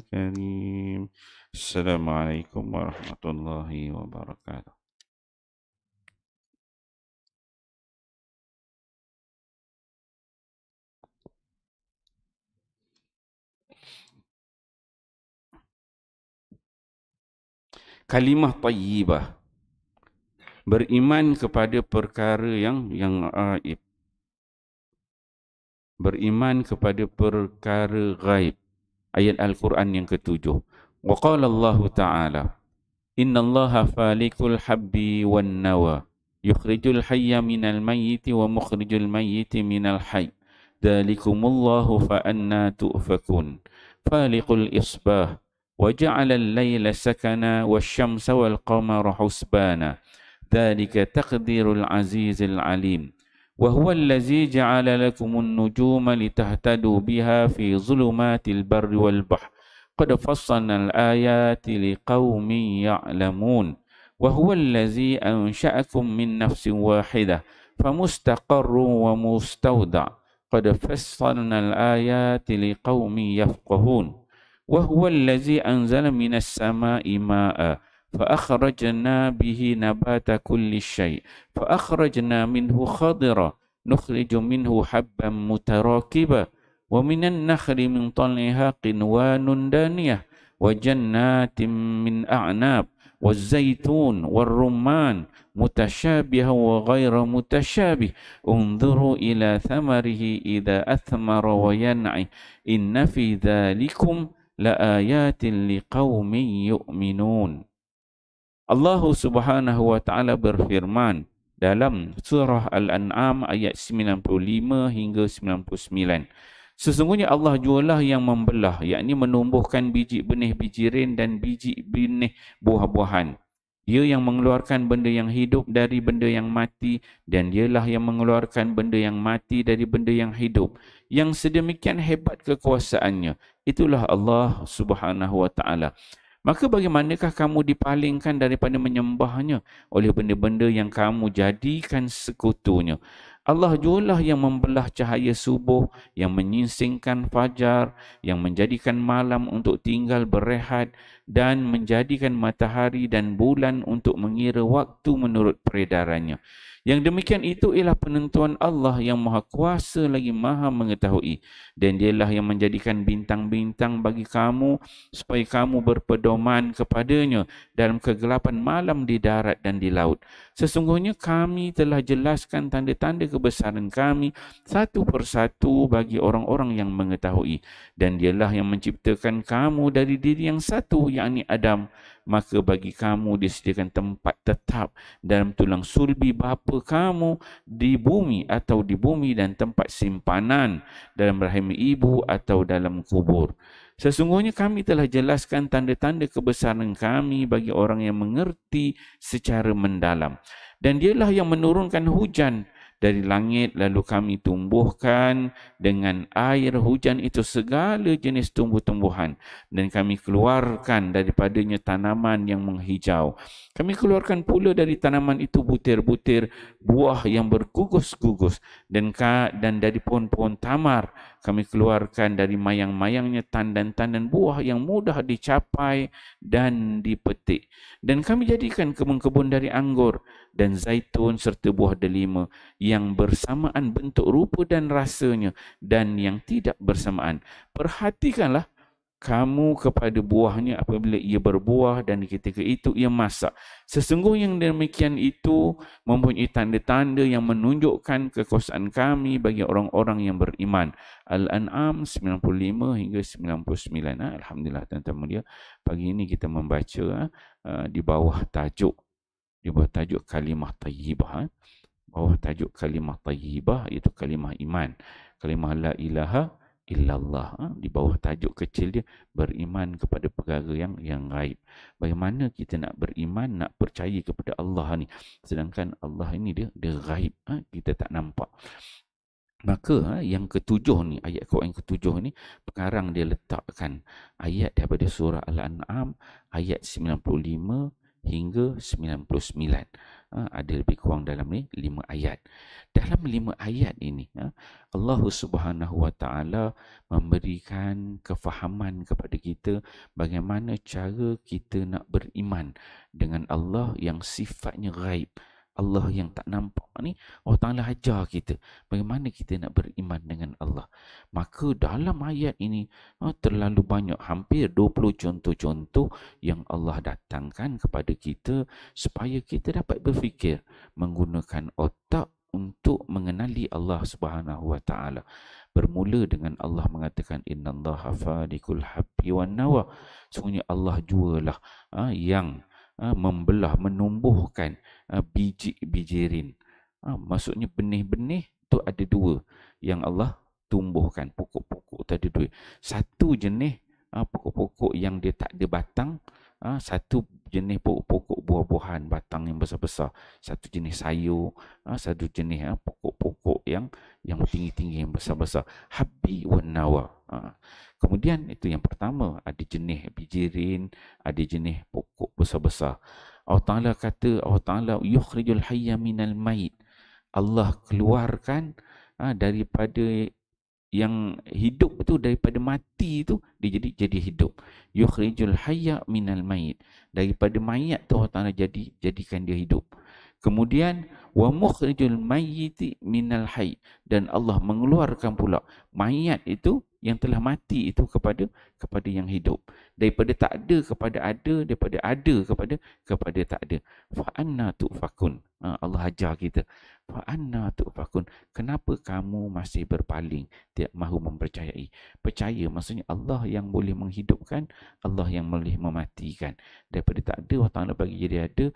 الكريم السلام عليكم ورحمة الله وبركاته kalimah tayyibah beriman kepada perkara yang yang aib beriman kepada perkara gaib ayat Al-Quran yang ketujuh. Wa qala Allah Ta'ala, Inna Allah falikul habbi wan nawa, yukhrijul hayya minal mayyiti wa mukhrijul mayyiti minal hayy. Dalikumullahu fa'anna tu'fakun. Falikul isbah, وجعل الليل سكنا والشمس والقمر حسبانا ذلك تقدير العزيز العليم وهو الذي جعل لكم النجوم لتهتدوا بها في ظلمات البر والبحر قد فصلنا الآيات لقوم يعلمون وهو الذي أنشأكم من نفس واحدة فمستقر ومستودع قد فصلنا الآيات لقوم يفقهون وهو الذي أنزل من السماء ماءً فأخرجنا به نبات كل شيء فأخرجنا منه خضرا نخرج منه حبا متراكبا ومن النخل من طلعها قنوان دانية وجنات من أعناب والزيتون والرمان متشابها وغير متشابه انظروا إلى ثمره إذا أثمر وينعي إن في ذلكم لآيات لقوم يؤمنون Allah Subhanahu wa taala berfirman dalam surah Al-An'am ayat 95 hingga 99. Sesungguhnya Allah jualah yang membelah, yakni menumbuhkan biji benih bijirin dan biji benih buah-buahan. Dia yang mengeluarkan benda yang hidup dari benda yang mati dan dialah yang mengeluarkan benda yang mati dari benda yang hidup. Yang sedemikian hebat kekuasaannya. Itulah Allah subhanahu wa ta'ala. Maka bagaimanakah kamu dipalingkan daripada menyembahnya oleh benda-benda yang kamu jadikan sekutunya? Allah jualah yang membelah cahaya subuh, yang menyingsingkan fajar, yang menjadikan malam untuk tinggal berehat dan menjadikan matahari dan bulan untuk mengira waktu menurut peredarannya. Yang demikian itu ialah penentuan Allah yang maha kuasa lagi maha mengetahui. Dan dialah yang menjadikan bintang-bintang bagi kamu supaya kamu berpedoman kepadanya dalam kegelapan malam di darat dan di laut. Sesungguhnya kami telah jelaskan tanda-tanda kebesaran kami satu persatu bagi orang-orang yang mengetahui. Dan dialah yang menciptakan kamu dari diri yang satu, yakni Adam, maka bagi kamu disediakan tempat tetap dalam tulang sulbi bapa kamu di bumi atau di bumi dan tempat simpanan dalam rahim ibu atau dalam kubur. Sesungguhnya kami telah jelaskan tanda-tanda kebesaran kami bagi orang yang mengerti secara mendalam. Dan dialah yang menurunkan hujan dari langit lalu kami tumbuhkan dengan air hujan itu segala jenis tumbuh-tumbuhan dan kami keluarkan daripadanya tanaman yang menghijau. Kami keluarkan pula dari tanaman itu butir-butir buah yang bergugus-gugus dan dan dari pohon-pohon tamar kami keluarkan dari mayang-mayangnya tandan-tandan buah yang mudah dicapai dan dipetik. Dan kami jadikan kebun-kebun dari anggur dan zaitun serta buah delima yang bersamaan bentuk rupa dan rasanya dan yang tidak bersamaan. Perhatikanlah kamu kepada buahnya apabila ia berbuah dan ketika itu ia masak. Sesungguhnya yang demikian itu mempunyai tanda-tanda yang menunjukkan kekuasaan kami bagi orang-orang yang beriman. Al-An'am 95 hingga 99. Ah, Alhamdulillah tuan-tuan mulia. Pagi ini kita membaca ah, ah, di bawah tajuk. Di bawah tajuk kalimah tayyibah. Bawah tajuk kalimah tayyibah iaitu kalimah iman. Kalimah la ilaha illallah ha? di bawah tajuk kecil dia beriman kepada perkara yang yang gaib bagaimana kita nak beriman nak percaya kepada Allah ni sedangkan Allah ini dia dia gaib ha? kita tak nampak maka ha, yang ketujuh ni ayat Quran yang ketujuh ni pengarang dia letakkan ayat daripada surah al-an'am ayat hingga 99. Ha, ada lebih kurang dalam ni 5 ayat. Dalam 5 ayat ini, ha, Allah Subhanahu Wa Taala memberikan kefahaman kepada kita bagaimana cara kita nak beriman dengan Allah yang sifatnya ghaib. Allah yang tak nampak ni Allah Ta'ala ajar kita bagaimana kita nak beriman dengan Allah maka dalam ayat ini ha, terlalu banyak hampir 20 contoh-contoh yang Allah datangkan kepada kita supaya kita dapat berfikir menggunakan otak untuk mengenali Allah Subhanahu Wa Ta'ala bermula dengan Allah mengatakan innallaha fadikul habbi wan nawa sungguhnya Allah jualah ha, yang Ha, membelah, menumbuhkan ha, biji bijirin rin. Ha, maksudnya benih-benih tu ada dua yang Allah tumbuhkan. Pokok-pokok tadi dua. Satu jenis pokok-pokok yang dia tak ada batang, satu jenis pokok-pokok buah-buahan batang yang besar-besar satu jenis sayur satu jenis pokok-pokok yang yang tinggi-tinggi yang besar-besar habi wan nawa Ha. Kemudian itu yang pertama, ada jenis bijirin, ada jenis pokok besar-besar. Allah Ta'ala kata, Allah Ta'ala yukhrijul hayya minal mait. Allah keluarkan ha, daripada yang hidup tu daripada mati tu dia jadi jadi hidup yukhrijul hayya minal mayit daripada mayat tu Allah Taala jadi jadikan dia hidup kemudian wa mukhrijul mayyiti minal hayy dan Allah mengeluarkan pula mayat itu yang telah mati itu kepada kepada yang hidup daripada tak ada kepada ada daripada ada kepada kepada tak ada fa anna tufakun ha, Allah ajar kita fa anna tufakun kenapa kamu masih berpaling tidak mahu mempercayai percaya maksudnya Allah yang boleh menghidupkan Allah yang boleh mematikan daripada tak ada Allah Taala bagi jadi ada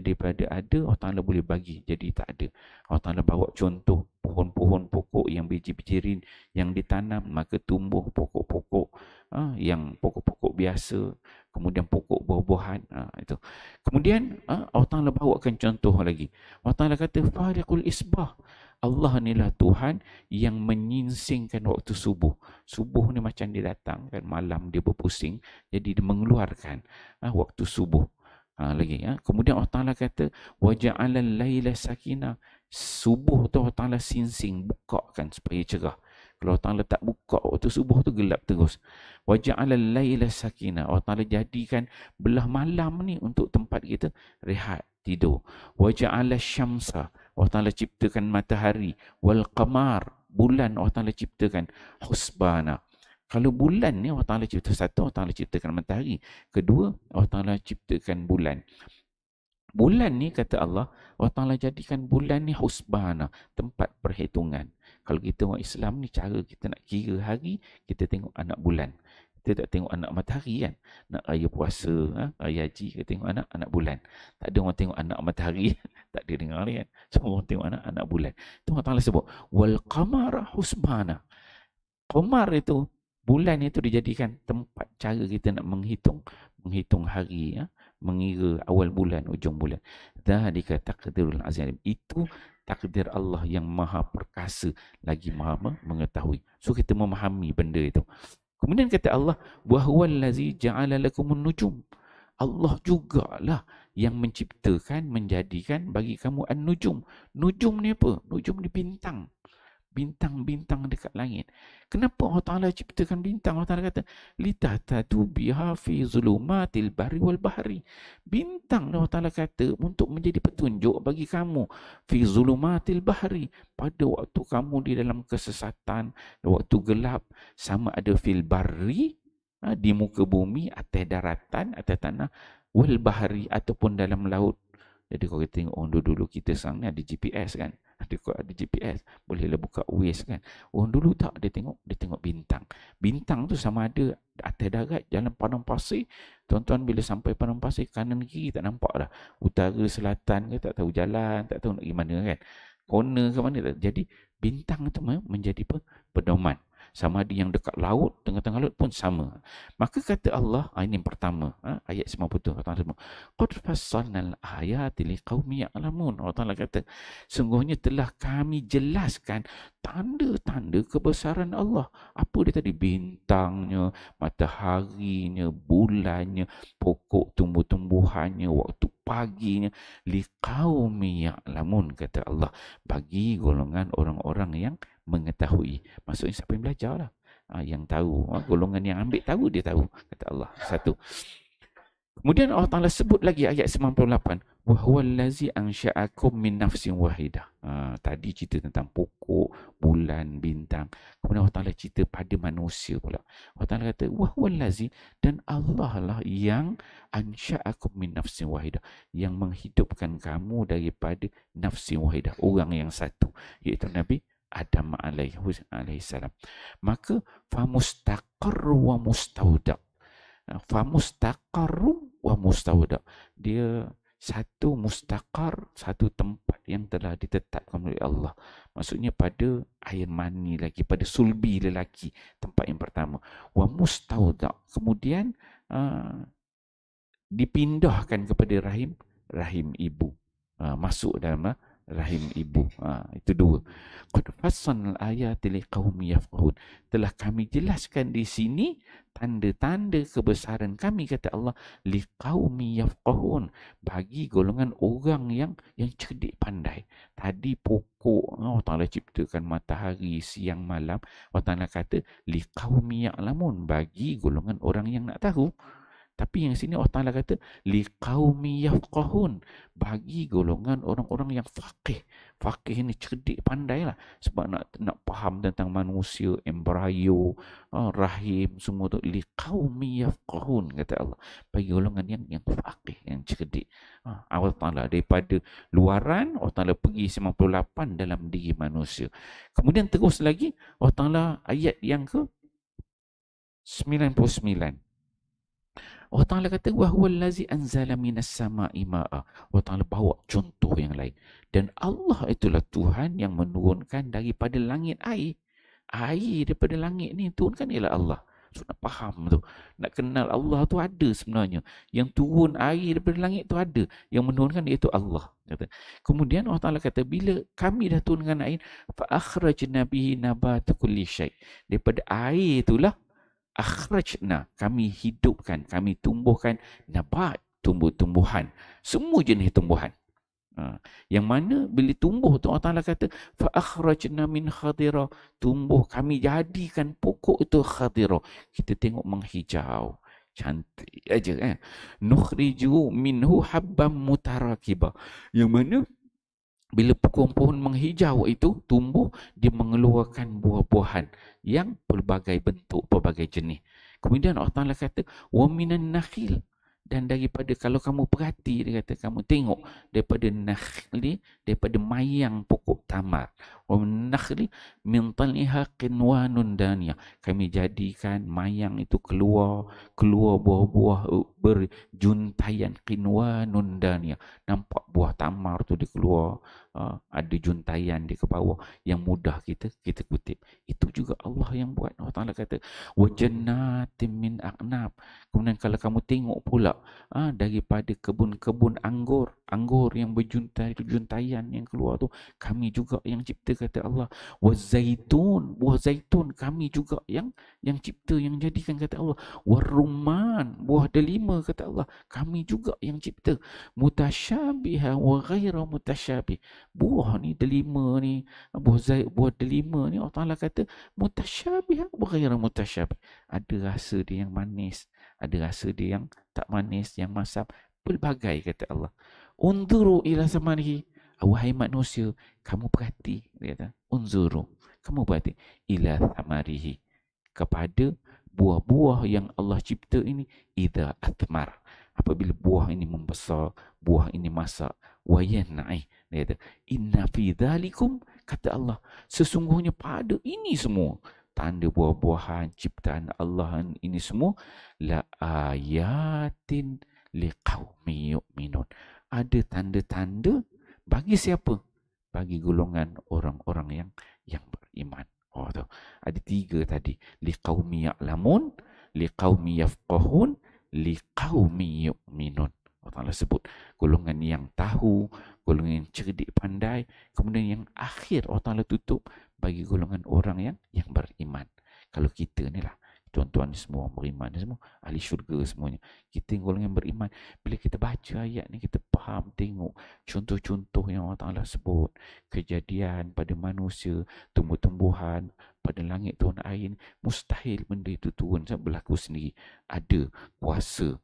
daripada ada Allah Taala boleh bagi jadi tak ada Allah Taala bawa contoh pohon-pohon pokok yang biji-bijirin yang ditanam maka tumbuh pokok-pokok ha, yang pokok-pokok biasa kemudian pokok buah-buahan ha, itu kemudian ha, Allah Taala bawakan contoh lagi Allah Taala kata fariqul isbah Allah ni lah Tuhan yang menyingsingkan waktu subuh. Subuh ni macam dia datang kan malam dia berpusing. Jadi dia mengeluarkan ha, waktu subuh. Ha, lagi Ha. Kemudian Allah Ta'ala kata, وَجَعَلَ اللَّيْلَ سَكِنَةً subuh tu Allah Ta'ala buka kan supaya cerah kalau Allah Ta'ala tak buka waktu subuh tu gelap terus waja'ala layla sakina Allah Ta'ala jadikan belah malam ni untuk tempat kita rehat tidur waja'ala syamsa Allah Ta'ala ciptakan matahari wal qamar bulan Allah Ta'ala ciptakan husbana kalau bulan ni Allah Ta'ala cipta satu Allah Ta'ala ciptakan matahari kedua Allah Ta'ala ciptakan bulan Bulan ni kata Allah, Allah Ta'ala jadikan bulan ni husbana, tempat perhitungan. Kalau kita orang Islam ni cara kita nak kira hari, kita tengok anak bulan. Kita tak tengok anak matahari kan? Nak raya puasa, ha? raya haji, kita tengok anak, anak bulan. Tak ada orang tengok anak matahari, tak ada dengar kan? Semua orang tengok anak, anak bulan. Itu Allah Ta'ala sebut, wal qamara husbana. Qamar itu, bulan itu dijadikan tempat cara kita nak menghitung. Menghitung hari. Ya? mengira awal bulan, ujung bulan. Dhalika takdirul azim. Itu takdir Allah yang maha perkasa lagi maha mengetahui. So kita memahami benda itu. Kemudian kata Allah, "Wahuwal ladzi ja'ala lakumun nujum." Allah jugalah yang menciptakan, menjadikan bagi kamu an-nujum. Nujum ni apa? Nujum ni bintang bintang-bintang dekat langit. Kenapa Allah Ta'ala ciptakan bintang? Allah Ta'ala kata, Lita tu biha fi zulumatil bahri wal bahri. Bintang, Allah Ta'ala kata, untuk menjadi petunjuk bagi kamu. Fi zulumatil bahri. Pada waktu kamu di dalam kesesatan, waktu gelap, sama ada fil bahri, ha, di muka bumi, atau daratan, atau tanah, wal bahri, ataupun dalam laut. Jadi kalau kita tengok, oh, dulu kita sang ni ada GPS kan ada ada GPS boleh lah buka Waze kan orang dulu tak dia tengok dia tengok bintang bintang tu sama ada atas darat jalan padang pasir tuan-tuan bila sampai padang pasir kanan kiri tak nampak lah utara selatan ke tak tahu jalan tak tahu nak pergi mana kan corner ke mana tak. jadi bintang tu menjadi pedoman sama ada yang dekat laut tengah-tengah laut pun sama maka kata Allah ah, ini yang pertama ha? ayat 50 Allah sebut qad fassalnal ayati liqaumi ya'lamun Allah Taala kata sungguhnya telah kami jelaskan tanda-tanda kebesaran Allah. Apa dia tadi? Bintangnya, mataharinya, bulannya, pokok tumbuh-tumbuhannya, waktu paginya. Liqawmi ya'lamun, kata Allah. Bagi golongan orang-orang yang mengetahui. Maksudnya siapa yang belajar lah. Ha, ah, yang tahu. Ah, golongan yang ambil tahu, dia tahu. Kata Allah. Satu. Kemudian Allah Ta'ala sebut lagi ayat 98. Wahuwa lazi ansya'akum min nafsin wahidah. Ha, tadi cerita tentang pokok, bulan, bintang. Kemudian Allah Ta'ala cerita pada manusia pula. Allah Ta'ala kata, Wahuwa lazi dan Allah lah yang ansya'akum min nafsin wahidah. Yang menghidupkan kamu daripada nafsin wahidah. Orang yang satu. Iaitu Nabi Adam alaihi salam. Maka, famustaqar wa mustaudak. Ha, Famustaqarum wa mustawda dia satu mustaqar satu tempat yang telah ditetapkan oleh Allah maksudnya pada air mani lagi pada sulbi lelaki tempat yang pertama wa mustawda kemudian uh, dipindahkan kepada rahim rahim ibu uh, masuk dalam uh, rahim ibu. Ha, itu dua. Qad fassanal ayati liqaumi yafqahun. Telah kami jelaskan di sini tanda-tanda kebesaran kami kata Allah liqaumi yafqahun bagi golongan orang yang yang cerdik pandai. Tadi pokok Allah Taala ciptakan matahari siang malam. Allah Taala kata liqaumi ya'lamun bagi golongan orang yang nak tahu. Tapi yang sini Allah Ta'ala kata, لِقَوْمِ يَفْقَهُونَ Bagi golongan orang-orang yang faqih. Faqih ni cerdik pandai lah. Sebab nak nak faham tentang manusia, embryo, ha, rahim, semua tu. لِقَوْمِ يَفْقَهُونَ kata Allah. Bagi golongan yang yang faqih, yang cerdik. Ha, Allah Ta'ala daripada luaran, Allah Ta'ala pergi 98 dalam diri manusia. Kemudian terus lagi, Allah Ta'ala ayat yang ke 99. Allah Ta'ala kata, وَهُوَ الَّذِي أَنْزَلَ مِنَ السَّمَاءِ مَاءً Allah Ta'ala bawa contoh yang lain. Dan Allah itulah Tuhan yang menurunkan daripada langit air. Air daripada langit ni turunkan ialah Allah. So, nak faham tu. Nak kenal Allah tu ada sebenarnya. Yang turun air daripada langit tu ada. Yang menurunkan iaitu Allah. Kata. Kemudian Allah Ta'ala kata, bila kami dah turunkan air, فَأَخْرَجْنَا بِهِ نَبَاتُ كُلِّ شَيْءٍ Daripada air itulah, akhrajna kami hidupkan kami tumbuhkan nabat tumbuh-tumbuhan semua jenis tumbuhan ha. yang mana bila tumbuh tu Allah Taala kata fa akhrajna min khadira tumbuh kami jadikan pokok itu khadira kita tengok menghijau cantik aja kan nukhriju minhu habban mutarakiba yang mana bila pokok pohon menghijau itu tumbuh dia mengeluarkan buah-buahan yang pelbagai bentuk pelbagai jenis kemudian Allah Taala kata wa minan dan daripada kalau kamu perhati dia kata kamu tengok daripada nakhli daripada mayang pokok tamar wa nakhli min talha qinwanun dania kami jadikan mayang itu keluar keluar buah-buah eh, berjuntayan qinwanun dania nampak buah tamar tu dia keluar Ha, ada juntayan di ke bawah yang mudah kita kita kutip itu juga Allah yang buat Allah Taala kata wa jannatin min aqnab kemudian kalau kamu tengok pula ha, daripada kebun-kebun anggur anggur yang berjuntai juntayan yang keluar tu kami juga yang cipta kata Allah wa zaitun buah zaitun kami juga yang yang cipta yang jadikan kata Allah wa rumman buah delima kata Allah kami juga yang cipta mutasyabihan wa ghairu mutasyabih buah ni delima ni buah zaid buah delima ni Allah Taala kata mutasyabih bukan mutasyabih ada rasa dia yang manis ada rasa dia yang tak manis yang masam pelbagai kata Allah unzuru ila samarihi wahai manusia kamu perhati dia kata unzuru kamu perhati ila samarihi kepada buah-buah yang Allah cipta ini idza athmar apabila buah ini membesar buah ini masak wa yan'i dia kata inna fi dhalikum kata Allah sesungguhnya pada ini semua tanda buah-buahan ciptaan Allah ini semua la ayatin liqaumi yu'minun ada tanda-tanda bagi siapa bagi golongan orang-orang yang yang beriman oh tu ada tiga tadi liqaumi ya'lamun liqaumi yafqahun liqaumi yu'minun Allah Ta'ala sebut golongan yang tahu, golongan yang cerdik pandai, kemudian yang akhir Allah Ta'ala tutup bagi golongan orang yang yang beriman. Kalau kita ni lah, tuan-tuan semua beriman ni semua, ahli syurga semuanya. Kita golongan yang beriman. Bila kita baca ayat ni, kita faham, tengok contoh-contoh yang Allah Ta'ala sebut. Kejadian pada manusia, tumbuh-tumbuhan, pada langit tuan air mustahil benda itu turun sebab berlaku sendiri ada kuasa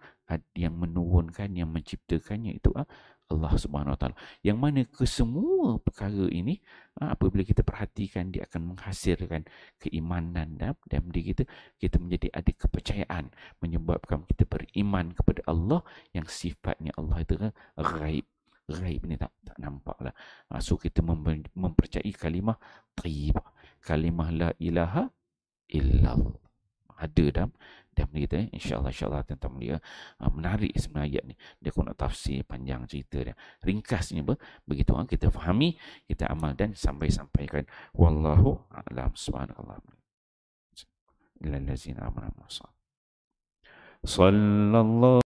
yang menurunkan yang menciptakannya itu ah, Allah Subhanahu Wa Taala. Yang mana kesemua perkara ini ah, apabila kita perhatikan dia akan menghasilkan keimanan dan dalam diri kita, kita menjadi ada kepercayaan menyebabkan kita beriman kepada Allah yang sifatnya Allah itu kan ghaib. Ghaib ni tak tak nampaklah. So kita mempercayai kalimah thayyibah kalimah la ilaha illallah. Ada dalam dalam kita Allah, insya Allah tentang dia ah, menarik sebenarnya ayat ni dia kena tafsir panjang cerita dia ringkasnya apa begitu kan? kita fahami kita amal dan sampai sampaikan wallahu a'lam subhanallah lillazina amanu sallallahu